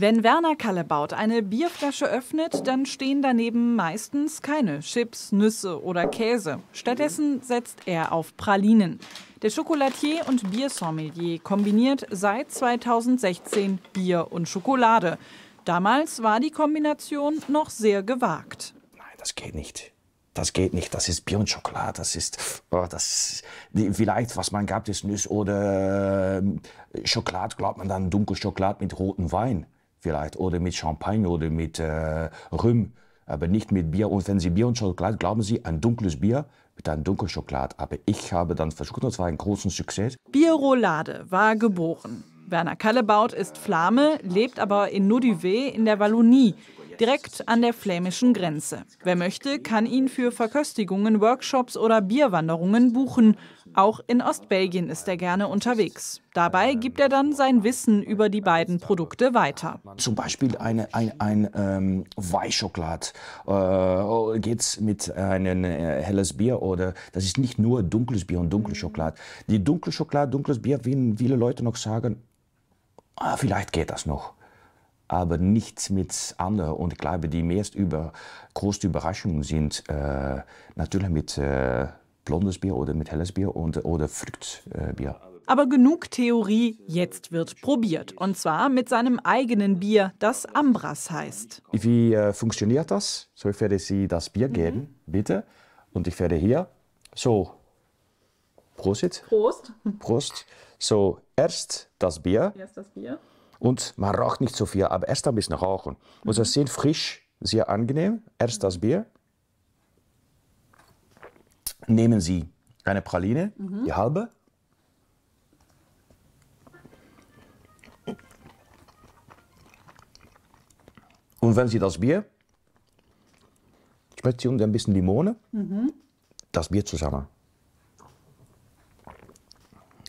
Wenn Werner Kallebaut eine Bierflasche öffnet, dann stehen daneben meistens keine Chips, Nüsse oder Käse. Stattdessen setzt er auf Pralinen. Der Schokolatier und Biersommelier kombiniert seit 2016 Bier und Schokolade. Damals war die Kombination noch sehr gewagt. Nein, das geht nicht. Das geht nicht. Das ist Bier und Schokolade. Das ist, oh, das, vielleicht, was man gab, ist Nüsse oder ähm, Schokolade, glaubt man dann dunkel Schokolade mit rotem Wein vielleicht oder mit Champagner oder mit äh, Rüm, aber nicht mit Bier. Und wenn Sie Bier und Schokolade, glauben Sie, ein dunkles Bier mit einem dunklen Schokolade. Aber ich habe dann versucht, und war ein großer Success. Bierolade war geboren. Werner Kallebaut ist Flamme, lebt aber in Nodivet in der Wallonie direkt an der flämischen Grenze. Wer möchte, kann ihn für Verköstigungen, Workshops oder Bierwanderungen buchen. Auch in Ostbelgien ist er gerne unterwegs. Dabei gibt er dann sein Wissen über die beiden Produkte weiter. Zum Beispiel eine, ein, ein ähm, Weichschokolad äh, geht mit einem äh, helles Bier oder das ist nicht nur dunkles Bier und dunkle Schokolade. Die dunkle Schokolade, dunkles Bier, wie viele Leute noch sagen, ah, vielleicht geht das noch aber nichts mit anderen. Und ich glaube, die meist über große Überraschungen sind äh, natürlich mit äh, blondes Bier oder mit helles Bier und, oder Fruchtbier. Aber genug Theorie, jetzt wird probiert. Und zwar mit seinem eigenen Bier, das Ambras heißt. Wie äh, funktioniert das? So, ich werde Sie das Bier mhm. geben, mhm. bitte. Und ich werde hier so. Prost. Prost. Prost. So, erst das Bier. Erst das Bier. Und man raucht nicht so viel, aber erst ein bisschen rauchen. Und das ist sehr frisch, sehr angenehm. Erst das Bier. Nehmen Sie eine Praline, mhm. die halbe. Und wenn Sie das Bier, schmeckt Sie und ein bisschen Limone, mhm. das Bier zusammen.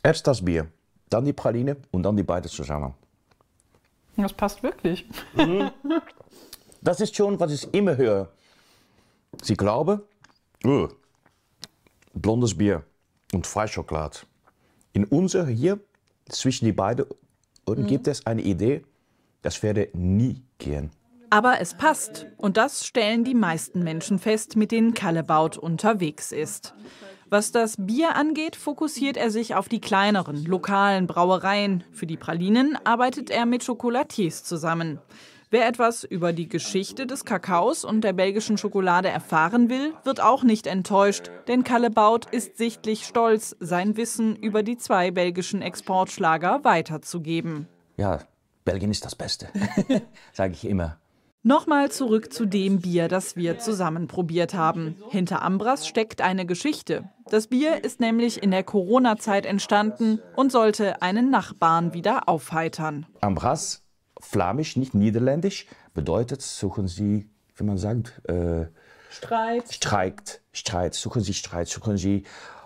Erst das Bier, dann die Praline und dann die beiden zusammen. Das passt wirklich. Mhm. Das ist schon, was ich immer höre. Sie glauben, oh, blondes Bier und Freischokolade. In unser hier, zwischen die beiden, mhm. gibt es eine Idee, das werde nie gehen. Aber es passt. Und das stellen die meisten Menschen fest, mit denen Kallebaut unterwegs ist. Was das Bier angeht, fokussiert er sich auf die kleineren, lokalen Brauereien. Für die Pralinen arbeitet er mit Chocolatiers zusammen. Wer etwas über die Geschichte des Kakaos und der belgischen Schokolade erfahren will, wird auch nicht enttäuscht, denn Kalle Baut ist sichtlich stolz, sein Wissen über die zwei belgischen Exportschlager weiterzugeben. Ja, Belgien ist das Beste, sage ich immer. Nochmal zurück zu dem Bier, das wir zusammen probiert haben. Hinter Ambras steckt eine Geschichte. Das Bier ist nämlich in der Corona-Zeit entstanden und sollte einen Nachbarn wieder aufheitern. Ambras, flamisch, nicht niederländisch, bedeutet, suchen Sie, wie man sagt, äh, Streit. Streikt, Streit, suchen Sie Streit, suchen Sie.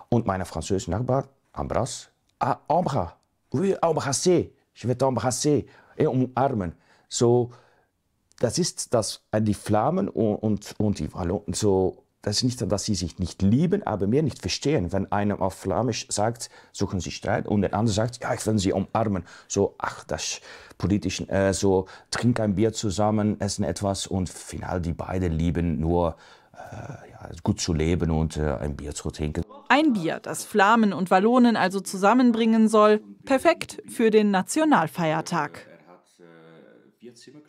Und mein französischer Nachbar, Ambras, ah, Ambra, oui, Ambrassé, je vais t'embrasser, et umarmen. So, das ist, dass die Flammen und, und, und die Wallonen so das ist nicht, dass sie sich nicht lieben, aber mehr nicht verstehen. Wenn einer auf Flamisch sagt, suchen sie Streit, und der andere sagt, ja, ich will sie umarmen. So, ach, das politische, äh, so, trink ein Bier zusammen, essen etwas und final die beiden lieben nur, äh, ja, gut zu leben und äh, ein Bier zu trinken. Ein Bier, das Flamen und Wallonen also zusammenbringen soll. Perfekt für den Nationalfeiertag. Er hat, äh,